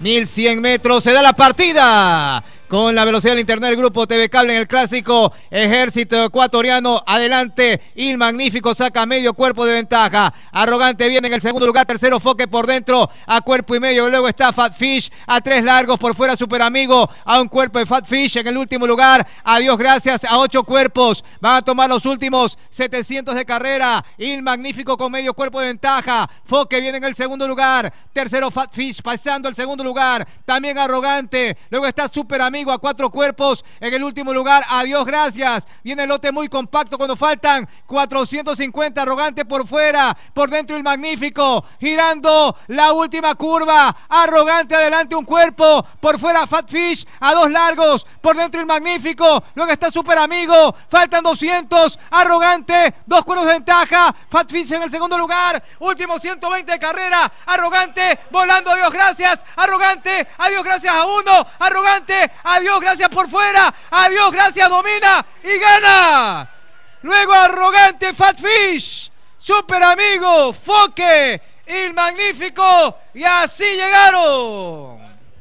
1100 metros, se da la partida con la velocidad del internet, el grupo TV Cable en el clásico ejército ecuatoriano. Adelante, Il Magnífico saca medio cuerpo de ventaja. Arrogante viene en el segundo lugar, tercero Foque por dentro, a cuerpo y medio. Luego está Fatfish a tres largos por fuera, Super Amigo, a un cuerpo de Fat en el último lugar. Adiós, gracias, a ocho cuerpos. Van a tomar los últimos 700 de carrera. Il Magnífico con medio cuerpo de ventaja. Foque viene en el segundo lugar, tercero Fatfish pasando al segundo lugar. También Arrogante, luego está Super Amigo a cuatro cuerpos en el último lugar. Adiós, gracias. Viene el lote muy compacto cuando faltan 450. Arrogante por fuera, por dentro el magnífico. Girando la última curva. Arrogante adelante un cuerpo. Por fuera Fat Fish a dos largos. Por dentro el magnífico. Luego está Super Amigo. Faltan 200. Arrogante. Dos cuerpos de ventaja. Fat Fish en el segundo lugar. Último 120 de carrera. Arrogante. Volando. Adiós, gracias. Arrogante. Adiós, gracias a uno. Arrogante. Adiós, gracias por fuera. Adiós, gracias, domina y gana. Luego arrogante Fatfish. Super amigo, Foque, el magnífico. Y así llegaron.